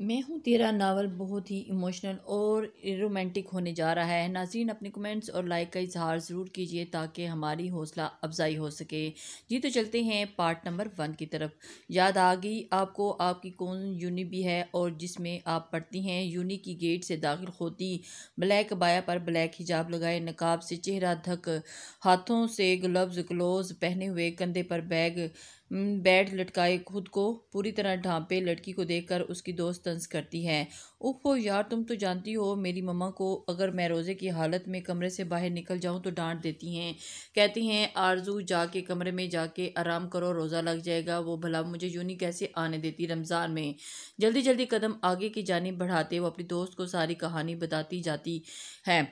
मैं हूँ तेरा नावल बहुत ही इमोशनल और रोमांटिक होने जा रहा है नाजीन अपने कमेंट्स और लाइक का इजहार ज़रूर कीजिए ताकि हमारी हौसला अफजाई हो सके जी तो चलते हैं पार्ट नंबर वन की तरफ याद आ गई आपको आपकी कौन यूनी भी है और जिसमें आप पढ़ती हैं यूनी की गेट से दाखिल होती ब्लैक बाया पर ब्लैक हिजाब लगाए नकाब से चेहरा धक हाथों से ग्लव्स ग्लोव पहने हुए कंधे पर बैग बेड लटकाए खुद को पूरी तरह ढांपे लड़की को देखकर उसकी दोस्त तंज करती है ओफो यार तुम तो जानती हो मेरी मम्मा को अगर मैं रोज़े की हालत में कमरे से बाहर निकल जाऊं तो डांट देती हैं कहती हैं आरजू जाके कमरे में जाके आराम करो रोज़ा लग जाएगा वो भला मुझे यूनी कैसे आने देती रमज़ान में जल्दी जल्दी कदम आगे की जानब बढ़ाते वो अपनी दोस्त को सारी कहानी बताती जाती है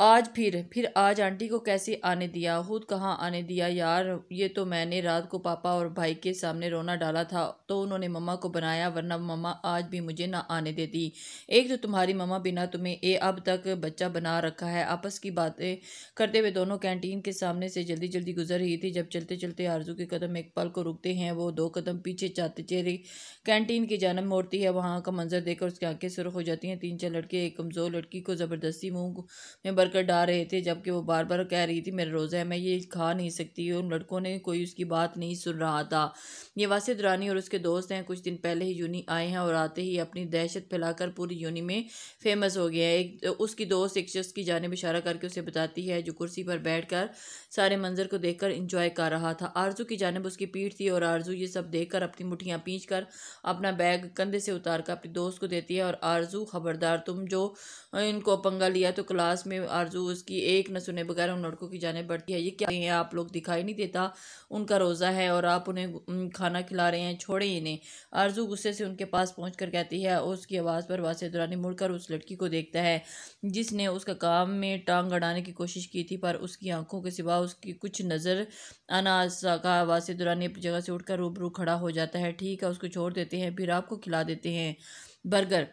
आज फिर फिर आज आंटी को कैसे आने दिया खुद कहाँ आने दिया यार ये तो मैंने रात को पापा और भाई के सामने रोना डाला था तो उन्होंने मम्मा को बनाया वरना मम्मा आज भी मुझे ना आने देती एक तो तुम्हारी मम्मा बिना तुम्हें ए अब तक बच्चा बना रखा है आपस की बातें करते हुए दोनों कैंटीन के सामने से जल्दी जल्दी गुजर रही थी जब चलते चलते आरजू के कदम एक पल को रुकते हैं वो दो कदम पीछे चाहते चेहरे कैंटीन की जानब मोड़ती है वहाँ का मंजर देखकर उसकी आंखें सुरख हो जाती हैं तीन चार लड़के एक कमज़ोर लड़की को ज़बरदस्ती मुँह में बर कर कर डाल रहे थे जबकि वो बार बार कह रही थी मेरा रोज़ा है मैं ये खा नहीं सकती उन लड़कों ने कोई उसकी बात नहीं सुन रहा था ये वासिद रानी और उसके दोस्त हैं कुछ दिन पहले ही यूनी आए हैं और आते ही अपनी दहशत फैलाकर पूरी यूनी में फेमस हो गया है एक उसकी दोस्त एक शख्स की जानब इशारा करके उसे बताती है जो कुर्सी पर बैठ कर सारे मंजर को देख कर इंजॉय कर रहा था आरजू की जानब उसकी पीठ थी और आरजू ये सब देख कर अपनी मुठियाँ पींच कर अपना बैग कंधे से उतार कर अपने दोस्त को देती है और आरजू खबरदार तुम जो इनको पंगा लिया तो क्लास में आरजू उसकी एक न सुने बगैर उन लड़कों की जाने बढ़ती है ये क्या है आप लोग दिखाई नहीं देता उनका रोज़ा है और आप उन्हें खाना खिला रहे हैं छोड़े इन्हें आरजू गुस्से से उनके पास पहुँच कर कहती है और उसकी आवाज़ पर वासे दुरानी मुड़कर उस लड़की को देखता है जिसने उसका काम में टांग अड़ाने की कोशिश की थी पर उसकी आंखों के सिवा उसकी कुछ नज़र आना का वासे दुरानी अपनी जगह से उठकर रूबरू खड़ा हो जाता है ठीक है उसको छोड़ देते हैं फिर आपको खिला देते हैं बर्गर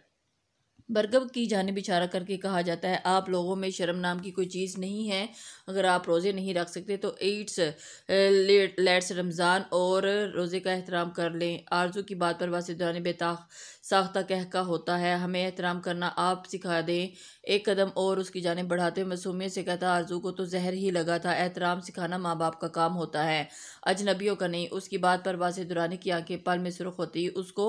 बरगब की जानब इशारा करके कहा जाता है आप लोगों में शर्म नाम की कोई चीज़ नहीं है अगर आप रोज़े नहीं रख सकते तो एड्स लेट्स रमज़ान और रोज़े का एहतराम कर लें आरजू की बात पर वासिफ जानब साख्ता कह का होता है हमें एहतराम करना आप सिखा दें एक कदम और उसकी जानब बढ़ाते हुए मसूमियत से कहता आरजू को तो जहर ही लगा था एहतराम सिखाना माँ बाप का काम होता है अजनबियों का नहीं उसकी बात पर वासे दुरानी की आंखें पल में सुरख होती उसको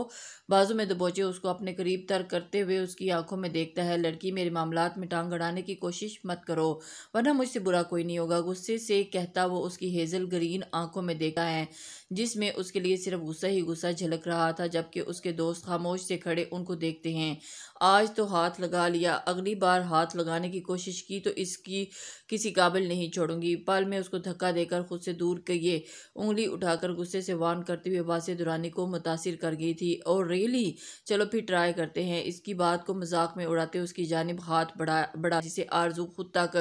बाजू में दबोचे उसको अपने करीब तर करते हुए उसकी आंखों में देखता है लड़की मेरे मामला में टांग गड़ाने की कोशिश मत करो वरना मुझसे बुरा कोई नहीं होगा गुस्से से कहता वो उसकी हेजल ग्रीन आंखों में देखा है जिसमें उसके लिए सिर्फ गुस्सा ही गुस्सा झलक रहा था जबकि उसके दोस्त खामोश से खड़े उनको देखते हैं आज तो हाथ लगा लिया अगली बार हाथ लगाने की कोशिश की तो इसकी किसी काबिल नहीं छोड़ूंगी पल में उसको धक्का देकर खुद से दूर किए उंगली उठाकर गुस्से से वान करते हुए बासी दुरानी को मुतासर कर गई थी और रेली चलो फिर ट्राई करते हैं इसकी बात को मजाक में उड़ाते उसकी जानब हाथ बढ़ा बढ़ा जिसे आरजू खुद तक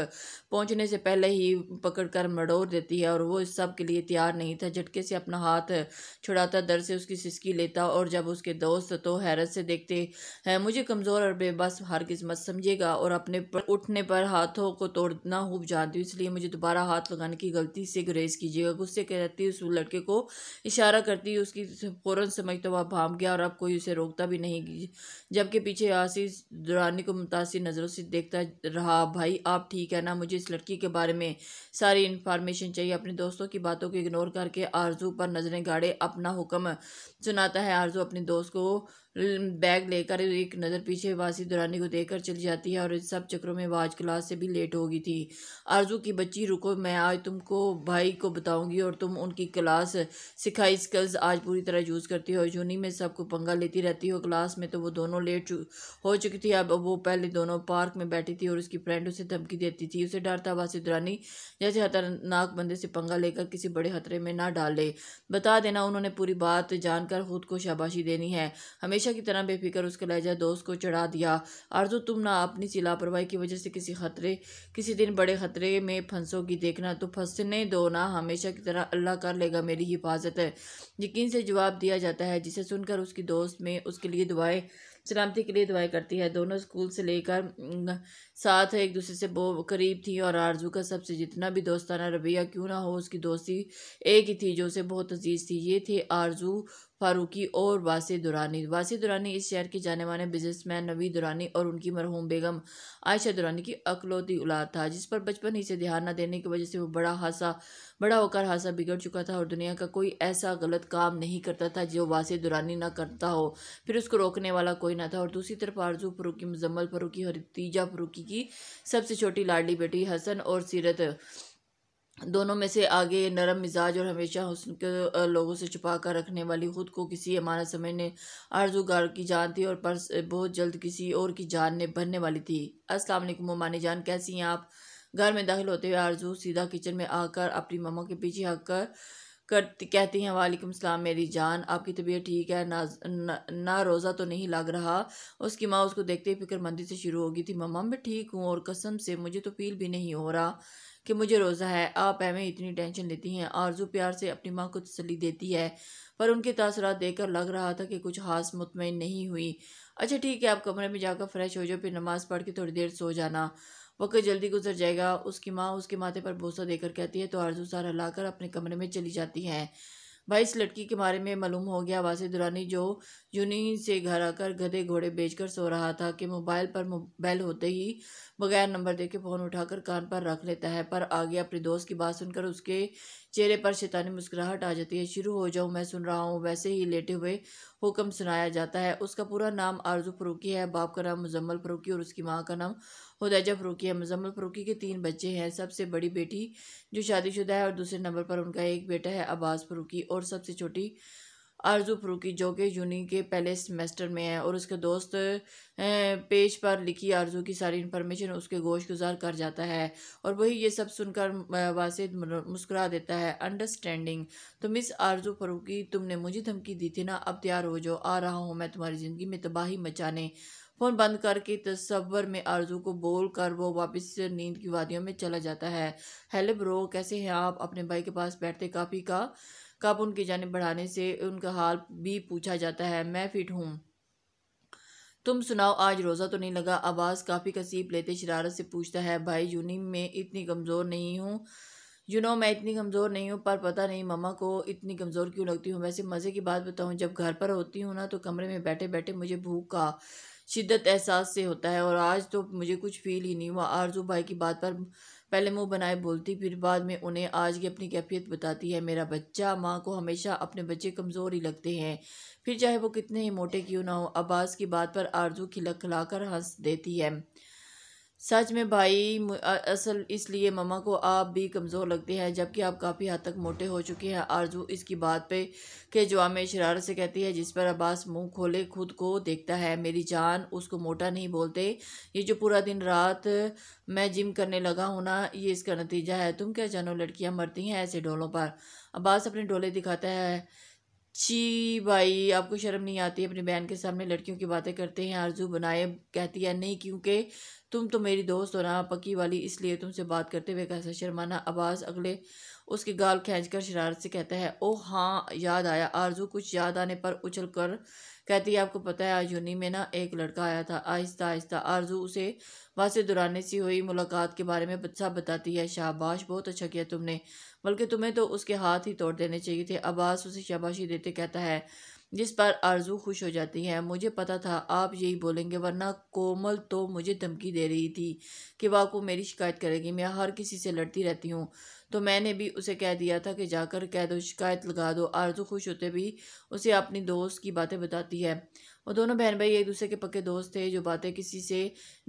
पहुँचने से पहले ही पकड़ कर मड़ोर देती है और वो इस सब के लिए तैयार नहीं था झटके से अपना हाथ छुड़ाता दर से उसकी सिसकी लेता और जब उसके दोस्त तो हैरत से देखते हैं मुझे कमज़ोर कमज़ोर और बेबस हर किस्मत समझेगा और अपने पर उठने पर हाथों को तोड़ना खूब जानती हूँ इसलिए मुझे दोबारा हाथ लगाने की गलती से गुरेज कीजिएगा गुस्से कहती उस लड़के को इशारा करती हुई उसकी फ़ौरन समझता तो वह भाग गया और अब कोई उसे रोकता भी नहीं जबकि पीछे आशीष दुरानी को मुतासर नज़रों से देखता रहा भाई आप ठीक है ना मुझे इस लड़की के बारे में सारी इन्फॉर्मेशन चाहिए अपने दोस्तों की बातों को इग्नोर करके आरजू पर नज़रें गाड़े अपना हुक्म सुनाता है आरजू अपने दोस्त को बैग लेकर एक नज़र पीछे वासी दुरानी को देखकर चली जाती है और इन सब चक्रों में वह आज क्लास से भी लेट होगी थी आरजू की बच्ची रुको मैं आज तुमको भाई को बताऊंगी और तुम उनकी क्लास सिखाई स्किल्स आज पूरी तरह यूज़ करती हो जूनी में सबको पंगा लेती रहती हो क्लास में तो वो दोनों लेट हो चुकी थी अब वो पहले दोनों पार्क में बैठी थी और उसकी फ्रेंड उसे धमकी देती थी उसे डर था वासी दुरानी जैसे खतरनाक बंदे से पंगा लेकर किसी बड़े खतरे में ना डाले बता देना उन्होंने पूरी बात जानकर खुद को शाबाशी देनी है हमेशा हमेशा की तरह बेफिक्र उसका लहजा दोस्त को चढ़ा दिया आरजू तुम ना अपनी सी लापरवाही की वजह से किसी खतरे किसी दिन बड़े खतरे में फंसोगी देखना तो फंसने दो ना हमेशा की तरह अल्लाह कर लेगा मेरी हिफाजत है यकीन से जवाब दिया जाता है जिसे सुनकर उसकी दोस्त में उसके लिए दुआएं सलामती के लिए दुआएं करती है दोनों स्कूल से लेकर साथ एक दूसरे से बहुत करीब थी और आरजू का सबसे जितना भी दोस्ताना रवैया क्यों ना हो उसकी दोस्ती एक ही थी जो उसे बहुत अजीज थी ये थे आरजू फारूकी और वासी दुरानी वासी दुरानी इस शहर के जाने माने बिजनेसमैन नवी दुरानी और उनकी मरहूम बेगम आयशा दुरानी की अकलौती औलाद था जिस पर बचपन ही से ध्यान न देने की वजह से वो बड़ा हादसा बड़ा होकर हादसा बिगड़ चुका था और दुनिया का कोई ऐसा गलत काम नहीं करता था जो वासी दुरानी ना करता हो फिर उसको रोकने वाला कोई ना था और दूसरी तरफ आरजू फरूकी मुजम्मल फरूकी और तीजा फरूकी की सबसे छोटी लाडली बेटी हसन और सीरत दोनों में से आगे नरम मिजाज और हमेशा हुसन के लोगों से छुपा कर रखने वाली खुद को किसी अमानत समझने आरजूगार की जान थी और पर बहुत जल्द किसी और की जान ने भरने वाली थी अस्सलाम वालेकुम मानी जान कैसी हैं आप घर में दाखिल होते हुए आरजू सीधा किचन में आकर अपनी ममा के पीछे हक कर कहती हैं वालेकुम सलाम मेरी जान आपकी तबीयत ठीक है ना, ना ना रोज़ा तो नहीं लग रहा उसकी माँ उसको देखते ही फिक्रमंदी से शुरू हो गई थी ममा मैं ठीक हूँ और कसम से मुझे तो फील भी नहीं हो रहा कि मुझे रोज़ा है आप हमें इतनी टेंशन लेती हैं आरजू प्यार से अपनी माँ को तसली देती है पर उनके तासरात देखकर लग रहा था कि कुछ हास मुतमिन नहीं हुई अच्छा ठीक है आप कमरे में जाकर फ्रेश हो जाओ फिर नमाज़ पढ़ के थोड़ी देर सो जाना वक्त जल्दी गुजर जाएगा उसकी माँ उसके माथे पर बोसा देकर कहती है तो आरजू सारा लाकर अपने कमरे में चली जाती हैं भाई इस लड़की के बारे में मालूम हो गया वासी दुरानी जो यूनियन से घर आकर गधे घोड़े बेचकर सो रहा था कि मोबाइल पर मोबाइल होते ही बगैर नंबर देके फ़ोन उठाकर कान पर रख लेता है पर आ गया अपने दोस्त की बात सुनकर उसके चेहरे पर शैतानी मुस्कुराहट आ जाती है शुरू हो जाऊँ मैं सुन रहा हूँ वैसे ही लेटे हुए हुक्म सुनाया जाता है उसका पूरा नाम आरजू फरूकी है बाप का नाम मुजम्मल फरूकी और उसकी माँ का नाम हुदैजा फरूकी है मुजम्मल फरूकी के तीन बच्चे हैं सबसे बड़ी बेटी जो शादीशुदा है और दूसरे नंबर पर उनका एक बेटा है अब्बास फरूकी और सबसे छोटी आरजू फरूकी जो कि यूनी के पहले सेमेस्टर में है और उसके दोस्त पेज पर लिखी आरजू की सारी इन्फॉर्मेशन उसके गोश गुजार कर जाता है और वही ये सब सुनकर वासिद मुस्कुरा देता है अंडरस्टैंडिंग तो मिस आरजू फरूकी तुमने मुझे धमकी दी थी ना अब तैयार हो जाओ आ रहा हूँ मैं तुम्हारी ज़िंदगी में तबाही मचाने फ़ोन बंद करके तस्वर में आरजू को बोल कर वो वापस नींद की वादियों में चला जाता है हेलो ब्रो कैसे हैं आप अपने भाई के पास बैठते काफ़ी का कब उनकी जानब बढ़ाने से उनका हाल भी पूछा जाता है मैं फिट हूँ तुम सुनाओ आज रोज़ा तो नहीं लगा आवाज़ काफ़ी कसीब लेते शरारत से पूछता है भाई यूनी मैं इतनी कमज़ोर नहीं हूँ यू नो मैं इतनी कमज़ोर नहीं हूँ पर पता नहीं मम्मा को इतनी कमज़ोर क्यों लगती हूँ वैसे मज़े की बात बताऊँ जब घर पर होती हूँ ना तो कमरे में बैठे बैठे मुझे भूख का शिद्दत एहसास से होता है और आज तो मुझे कुछ फील ही नहीं हुआ आरजू भाई की बात पर पहले मुंह बनाए बोलती फिर बाद में उन्हें आज की अपनी कैफियत बताती है मेरा बच्चा माँ को हमेशा अपने बच्चे कमज़ोर ही लगते हैं फिर चाहे वो कितने ही मोटे क्यों ना हो अब्बास की बात पर आरजू खिलखिलाकर हंस देती है सच में भाई असल इसलिए ममा को आप भी कमज़ोर लगते हैं जबकि आप काफ़ी हद तक मोटे हो चुके हैं आरजू इसकी बात पे के जवाब में शरारत से कहती है जिस पर अब्बास मुंह खोले खुद को देखता है मेरी जान उसको मोटा नहीं बोलते ये जो पूरा दिन रात मैं जिम करने लगा हूँ ना ये इसका नतीजा है तुम क्या जानो लड़कियाँ मरती हैं ऐसे डोलों पर अब्बास अपने डोले दिखाता है छी भाई आपको शर्म नहीं आती अपनी बहन के सामने लड़कियों की बातें करते हैं आरजू बनाए कहती है नहीं क्योंकि तुम तो मेरी दोस्त हो ना पकी वाली इसलिए तुमसे बात करते हुए कैसा शर्माना आवाज़ अगले उसके गाल खींच कर शरारत से कहता है ओ हाँ याद आया आरजू कुछ याद आने पर उछल कर कहती है आपको पता है आज यूनी में ना एक लड़का आया था आहिस्ता आहिस्ता आरजू उसे वहाँ से दुराने सी हुई मुलाकात के बारे में सब बताती है शाबाश बहुत अच्छा किया तुमने बल्कि तुम्हें तो उसके हाथ ही तोड़ देने चाहिए थे अब्बास उसे शाबाशी देते कहता है जिस पर आरजू खुश हो जाती है मुझे पता था आप यही बोलेंगे वरना कोमल तो मुझे धमकी दे रही थी कि वह को मेरी शिकायत करेगी मैं हर किसी से लड़ती रहती हूँ तो मैंने भी उसे कह दिया था कि जाकर कह दो शिकायत लगा दो आरजू खुश होते भी उसे अपनी दोस्त की बातें बताती है और दोनों बहन भाई एक दूसरे के पक्के दोस्त थे जो बातें किसी से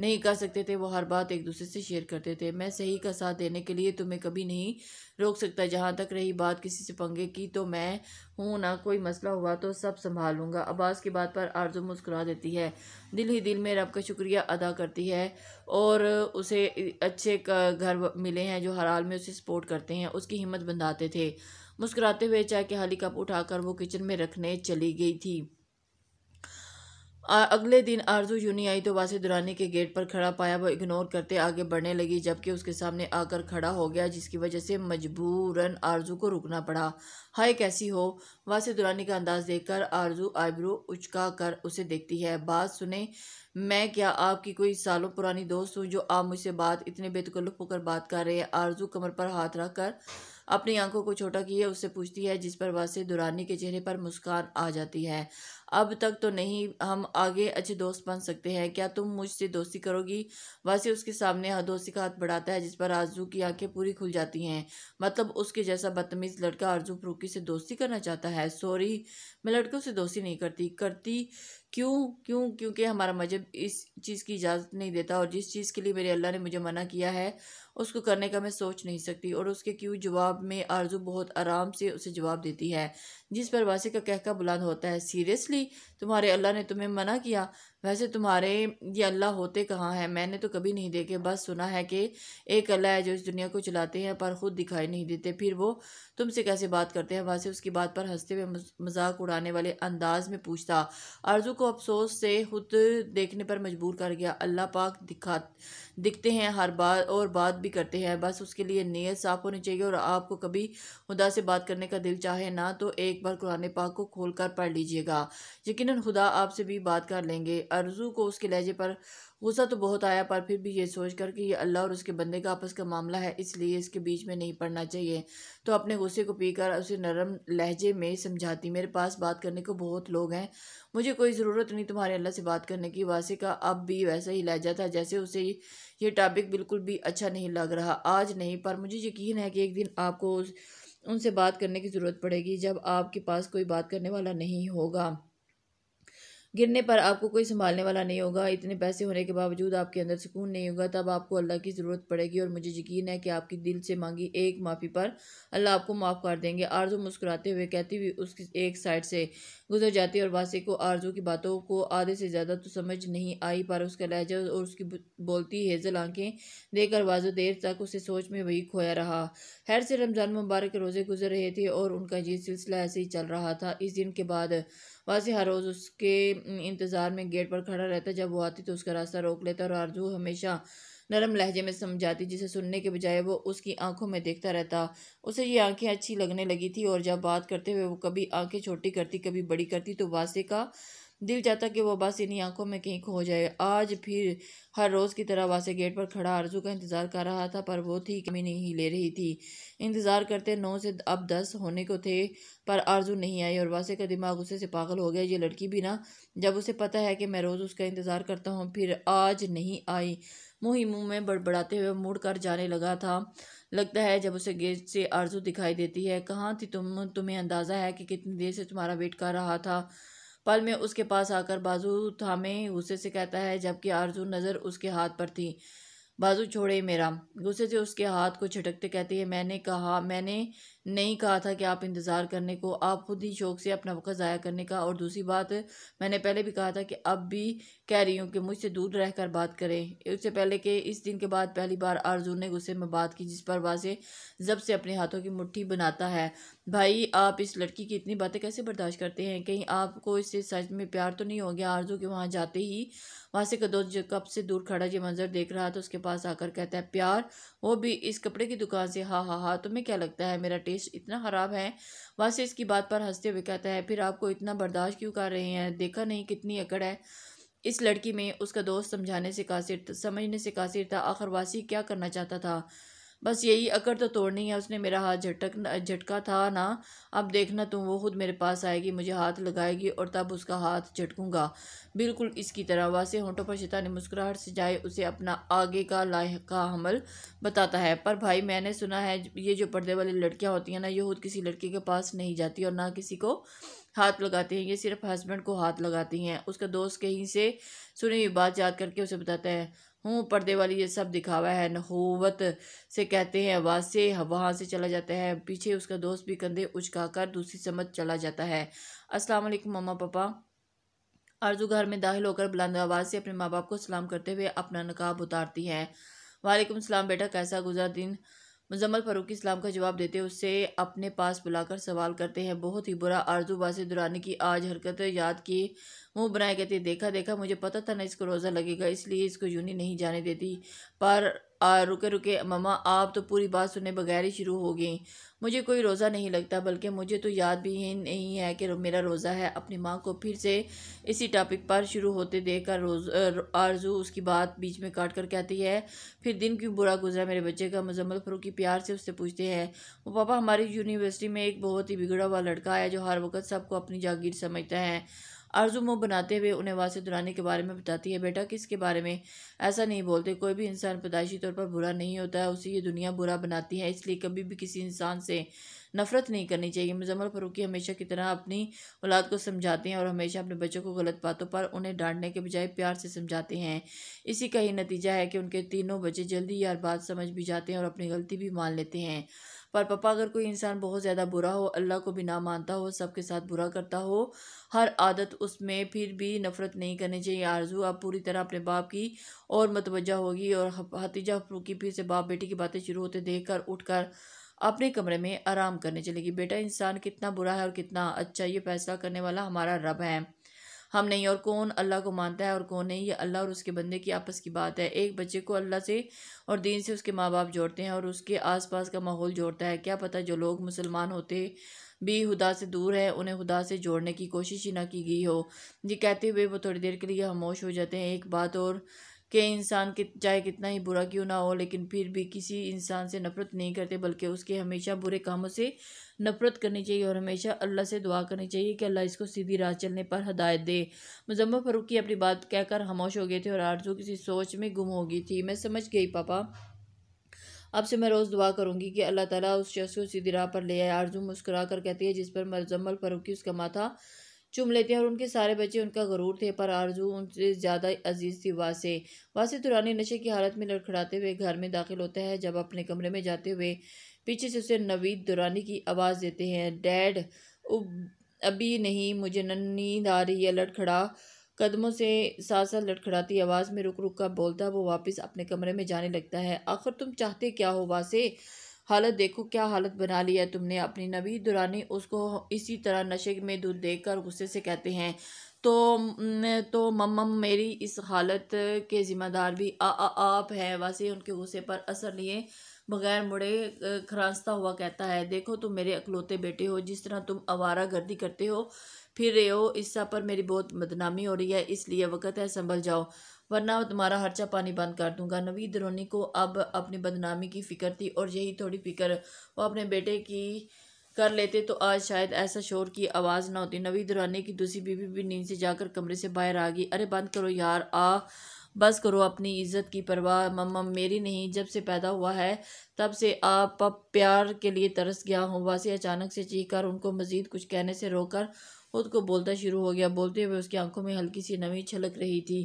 नहीं कर सकते थे वो हर बात एक दूसरे से शेयर करते थे मैं सही का साथ देने के लिए तुम्हें कभी नहीं रोक सकता जहाँ तक रही बात किसी से पंगे की तो मैं हूँ ना कोई मसला हुआ तो सब संभालूंगा लूँगा अब्बास की बात पर आरजू मुस्कुरा देती है दिल ही दिल में रब का शुक्रिया अदा करती है और उसे अच्छे घर मिले हैं जो हर हाल में उसे सपोर्ट करते हैं उसकी हिम्मत बंधाते थे मुस्कुराते हुए चाय के हाली कप उठाकर वो किचन में रखने चली गई थी अगले दिन आरजू यूनी आई तो वासे दुरानी के गेट पर खड़ा पाया वो इग्नोर करते आगे बढ़ने लगी जबकि उसके सामने आकर खड़ा हो गया जिसकी वजह से मजबूरन आरजू को रुकना पड़ा हाय कैसी हो वासे दुरानी का अंदाज देखकर आरजू आईब्रो उचका कर उसे देखती है बात सुने मैं क्या आपकी कोई सालों पुरानी दोस्त हूँ जो आप मुझसे बात इतने बेतकल्लुफ होकर बात कर रहे हैं आरजू कमर पर हाथ रख कर अपनी आंखों को छोटा किए उससे पूछती है जिस पर वासे दुरानी के चेहरे पर मुस्कान आ जाती है अब तक तो नहीं हम आगे अच्छे दोस्त बन सकते हैं क्या तुम मुझसे दोस्ती करोगी वासी उसके सामने दोस्ती का हाथ बढ़ाता है जिस पर आरजू की आंखें पूरी खुल जाती हैं मतलब उसके जैसा बदतमीज लड़का आरजू प्रूकी से दोस्ती करना चाहता है सॉरी मैं लड़कों से दोस्ती नहीं करती करती क्यों क्यों क्योंकि हमारा मजहब इस चीज़ की इजाज़त नहीं देता और जिस चीज़ के लिए मेरे अल्लाह ने मुझे मना किया है उसको करने का मैं सोच नहीं सकती और उसके क्यों जवाब में आरजू बहुत आराम से उसे जवाब देती है जिस पर वासी का कहका बुलंद होता है सीरियसली ली तुम्हारे अल्लाह ने तुम्हें मना किया वैसे तुम्हारे ये अल्लाह होते कहाँ हैं मैंने तो कभी नहीं देखे बस सुना है कि एक अल्लाह है जो इस दुनिया को चलाते हैं पर ख़ुद दिखाई नहीं देते फिर वो तुमसे कैसे बात करते हैं वैसे उसकी बात पर हंसते हुए मजाक उड़ाने वाले अंदाज में पूछता आरजू को अफसोस से खुद देखने पर मजबूर कर गया अल्लाह पाक दिखा दिखते हैं हर बात और बात भी करते हैं बस उसके लिए नीयत साफ़ होनी चाहिए और आपको कभी खुदा से बात करने का दिल चाहे ना तो एक बार कुरान पाक को खोल कर पढ़ लीजिएगा यकीन खुदा आपसे भी बात कर लेंगे अर्जू को उसके लहजे पर गुस्सा तो बहुत आया पर फिर भी ये सोच कर कि ये अल्लाह और उसके बंदे का आपस का मामला है इसलिए इसके बीच में नहीं पढ़ना चाहिए तो अपने गुस्से को पी कर उसे नरम लहजे में समझाती मेरे पास बात करने को बहुत लोग हैं मुझे कोई ज़रूरत नहीं तुम्हारे अल्लाह से बात करने की वासे का अब भी वैसा ही लहजा था जैसे उसे ही ये टॉपिक बिल्कुल भी अच्छा नहीं लग रहा आज नहीं पर मुझे यकीन है कि एक दिन आपको उनसे बात करने की ज़रूरत पड़ेगी जब आपके पास कोई बात करने वाला नहीं होगा गिरने पर आपको कोई संभालने वाला नहीं होगा इतने पैसे होने के बावजूद आपके अंदर सुकून नहीं होगा तब आपको अल्लाह की ज़रूरत पड़ेगी और मुझे यकीन है कि आपकी दिल से मांगी एक माफ़ी पर अल्लाह आपको माफ़ कर देंगे आरजू मुस्कुराते हुए कहती हुई उसकी एक साइड से गुजर जाती और वासी को आरजू की बातों को आधे से ज़्यादा तो समझ नहीं आई पर उसका लहजा और उसकी बोलती हेजल आँखें देकर वाजो देर तक उसे सोच में वही खोया रहा हैर से रमज़ान मुबारक रोज़े गुजर रहे थे और उनका ये सिलसिला ऐसे ही चल रहा था इस दिन के बाद वासी हर रोज़ उसके इंतज़ार में गेट पर खड़ा रहता जब वो आती तो उसका रास्ता रोक लेता और आरजू हमेशा नरम लहजे में समझाती जिसे सुनने के बजाय वो उसकी आंखों में देखता रहता उसे ये आंखें अच्छी लगने लगी थी और जब बात करते हुए वो कभी आंखें छोटी करती कभी बड़ी करती तो वासे का दिल चाहता कि वो बस इन्हीं आंखों में कहीं खो जाए आज फिर हर रोज़ की तरह वासे गेट पर खड़ा आरजू का इंतज़ार कर रहा था पर वो थी कमी नहीं ले रही थी इंतज़ार करते नौ से अब दस होने को थे पर आरजू नहीं आई और वासे का दिमाग उसे से पागल हो गया ये लड़की भी ना जब उसे पता है कि मैं रोज़ उसका इंतज़ार करता हूँ फिर आज नहीं आई मुँह ही मुँह में बड़बड़ाते हुए मुड़ कर जाने लगा था लगता है जब उसे गेट से आरजू दिखाई देती है कहाँ थी तुम तुम्हें अंदाज़ा है कि कितनी देर से तुम्हारा वेट कर रहा था पल में उसके पास आकर बाजू थामे गुस्से से कहता है जबकि आरजू नज़र उसके हाथ पर थी बाजू छोड़े मेरा गुस्से से उसके हाथ को छिटकते कहती है मैंने कहा मैंने नहीं कहा था कि आप इंतज़ार करने को आप ख़ुद ही शौक़ से अपना वक्त ज़ाया करने का और दूसरी बात मैंने पहले भी कहा था कि अब भी कह रही हूँ कि मुझसे दूर रह कर बात करें उससे पहले कि इस दिन के बाद पहली बार आरजू ने गुस्से में बात की जिस पर वाजे जब से अपने हाथों की मुट्ठी बनाता है भाई आप इस लड़की की इतनी बातें कैसे बर्दाश्त करते हैं कहीं आपको इससे सच में प्यार तो नहीं हो गया आरजू के वहाँ जाते ही वहाँ से कदोज कब से दूर खड़ा ये मंजर देख रहा था उसके पास आकर कहता है प्यार वो भी इस कपड़े की दुकान से हाँ हाँ हाँ तुम्हें क्या लगता है मेरा टेस्ट देश इतना ख़राब है वासी इसकी बात पर हंसते हुए कहता है फिर आपको इतना बर्दाश्त क्यों कर रहे हैं देखा नहीं कितनी अकड़ है इस लड़की में उसका दोस्त समझाने से कासिर समझने से कासिर था आखिर वासी क्या करना चाहता था बस यही अकड़ तो तोड़नी है उसने मेरा हाथ झटक झटका था ना अब देखना तुम तो वो खुद मेरे पास आएगी मुझे हाथ लगाएगी और तब उसका हाथ झटकूंगा बिल्कुल इसकी तरह वासे होंठों पर शिता ने मुस्कुराहट से जाए उसे अपना आगे का का हमल बताता है पर भाई मैंने सुना है ये जो पर्दे वाली लड़कियाँ होती हैं ना ये खुद किसी लड़के के पास नहीं जाती और ना किसी को हाथ लगाती हैं ये सिर्फ हस्बैंड को हाथ लगाती हैं उसका दोस्त कहीं से सुनी हुई बात याद करके उसे बताता है हूँ पर्दे वाली ये सब दिखावा है नहोवत से कहते हैं आवाज़ से वहाँ से चला जाता है पीछे उसका दोस्त भी कंधे उचकाकर दूसरी समझ चला जाता है अस्सलाम वालेकुम मम्मा पापा आरजू घर में दाखिल होकर बुलंद आवाज़ से अपने माँ बाप को सलाम करते हुए अपना नकाब उतारती है वालेकुम सलाम बेटा कैसा गुजरा दिन मुजम्मल फ़ारूक इस्लाम का जवाब देते उससे अपने पास बुलाकर सवाल करते हैं बहुत ही बुरा आरजू बासी दुरानी की आज हरकत याद की मुंह बनाए कहते देखा देखा मुझे पता था ना इसको रोज़ा लगेगा इसलिए इसको यूनी नहीं जाने देती पर आ रुके रुके ममा आप तो पूरी बात सुने बगैर ही शुरू हो गई मुझे कोई रोज़ा नहीं लगता बल्कि मुझे तो याद भी ही नहीं है कि मेरा रोज़ा है अपनी माँ को फिर से इसी टॉपिक पर शुरू होते देख कर रोज आरजू उसकी बात बीच में काट कर कहती है फिर दिन क्यों बुरा गुजरा मेरे बच्चे का मजम्मल फरूकी प्यार से उससे पूछते हैं वो पापा हमारी यूनिवर्सिटी में एक बहुत ही बिगड़ा हुआ लड़का है जो हर वक्त सबको अपनी जागीर समझता है आरजू मुँह बनाते हुए उन्हें वासे दुरानी के बारे में बताती है बेटा किसके बारे में ऐसा नहीं बोलते कोई भी इंसान पैदाइशी तौर पर बुरा नहीं होता है उसे ये दुनिया बुरा बनाती है इसलिए कभी भी किसी इंसान से नफरत नहीं करनी चाहिए मुजम्मल फरूकी हमेशा की तरह अपनी औलाद को समझाते हैं और हमेशा अपने बच्चों को गलत बातों पर उन्हें डांटने के बजाय प्यार से समझाते हैं इसी का ही नतीजा है कि उनके तीनों बच्चे जल्दी यार बात समझ भी जाते हैं और अपनी गलती भी मान लेते हैं पर पापा अगर कोई इंसान बहुत ज़्यादा बुरा हो अल्लाह को भी ना मानता हो सबके साथ बुरा करता हो हर आदत उसमें फिर भी नफ़रत नहीं करनी चाहिए आरजू आप पूरी तरह अपने बाप की और मतवजा होगी और हतीजा की फिर से बाप बेटी की बातें शुरू होते देख कर उठ कर अपने कमरे में आराम करने चलेगी बेटा इंसान कितना बुरा है और कितना अच्छा ये फैसला करने वाला हमारा रब है हम नहीं और कौन अल्लाह को मानता है और कौन नहीं ये अल्लाह और उसके बंदे की आपस की बात है एक बच्चे को अल्लाह से और दीन से उसके माँ बाप जोड़ते हैं और उसके पास का माहौल जोड़ता है क्या पता जो लोग मुसलमान होते भी खुदा से दूर है उन्हें खुदा से जोड़ने की कोशिश ही ना की गई हो ये कहते हुए वो थोड़ी देर के लिए खामोश हो जाते हैं एक बात और कि इंसान कि चाहे कितना ही बुरा क्यों ना हो लेकिन फिर भी किसी इंसान से नफ़रत नहीं करते बल्कि उसके हमेशा बुरे कामों से नफ़रत करनी चाहिए और हमेशा अल्लाह से दुआ करनी चाहिए कि अल्लाह इसको सीधी राह चलने पर हदायत दे मुजम्मर फ़रूक की अपनी बात कहकर खामोश हो गए थे और आरजू किसी सोच में गुम हो गई थी मैं समझ गई पापा अब से मैं रोज़ दुआ करूंगी कि अल्लाह ताला उस शख्स को सीधी राह पर ले आए आरजू मुस्कुरा कर कहती है जिस पर मजम्मल फ़रूकी उसका माथा चुम लेते हैं और उनके सारे बच्चे उनका गरूर थे पर आरजू उनसे ज़्यादा अजीज़ थी वासे वासे दुरानी नशे की हालत में लड़खड़ाते हुए घर में दाखिल होता है जब अपने कमरे में जाते हुए पीछे से उसे नवीद दुरानी की आवाज़ देते हैं डैड अभी नहीं मुझे नींद आ रही है लड़खड़ा कदमों से साथ साथ लड़खड़ाती आवाज़ में रुक रुक कर बोलता वो वापस अपने कमरे में जाने लगता है आखिर तुम चाहते क्या हो वासे हालत देखो क्या हालत बना ली है तुमने अपनी नबी दुरानी उसको इसी तरह नशे में दूध देकर गुस्से से कहते हैं तो तो मम्म मेरी इस हालत के ज़िम्मेदार भी आ, आ, आप हैं वैसे उनके गुस्से पर असर लिए बगैर मुड़े खरांसता हुआ कहता है देखो तुम मेरे अकलौते बेटे हो जिस तरह तुम आवारा गर्दी करते हो फिर रहे हो इस सब पर मेरी बहुत बदनामी हो रही है इसलिए वक़्त है संभल जाओ वरना मैं तुम्हारा हर्चा पानी बंद कर दूंगा नवीद रोनी को अब अपनी बदनामी की फ़िक्र थी और यही थोड़ी फ़िक्र वो अपने बेटे की कर लेते तो आज शायद ऐसा शोर की आवाज़ ना होती नवीद रोनी की दूसरी बीबी भी नींद से जाकर कमरे से बाहर आ गई अरे बंद करो यार आ बस करो अपनी इज्जत की परवाह मम्मा मेरी नहीं जब से पैदा हुआ है तब से आप प्यार के लिए तरस गया हूँ वासी अचानक से चीख कर उनको मज़ीद कुछ कहने से रोकर खुद को बोलता शुरू हो गया बोलते हुए उसकी आंखों में हल्की सी नमी छलक रही थी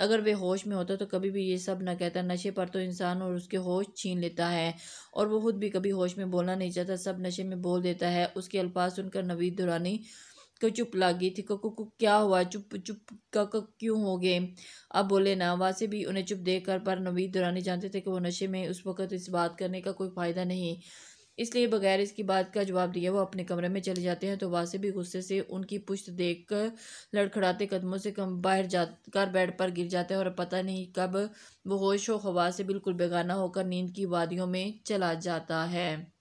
अगर वे होश में होता तो कभी भी ये सब ना कहता नशे पर तो इंसान और उसके होश छीन लेता है और वो खुद भी कभी होश में बोलना नहीं चाहता सब नशे में बोल देता है उसके अल्फाज सुनकर नवीद दुरानी को चुप लागी थी कको को क्या हुआ चुप चुप कक क्यों हो गए अब बोले ना वासे भी उन्हें चुप देख कर पर नवीद दुरानी जानते थे कि वो नशे में उस वक़्त इस बात करने का कोई फ़ायदा नहीं इसलिए बगैर इसकी बात का जवाब दिया वो अपने कमरे में चले जाते हैं तो वासे भी गुस्से से उनकी पुश्त देख कर लड़खड़ाते कदमों से कम बाहर जा कर बेड पर गिर जाते हैं और पता नहीं कब वो होश व हवा से बिल्कुल बेगाना होकर नींद की वादियों में चला जाता है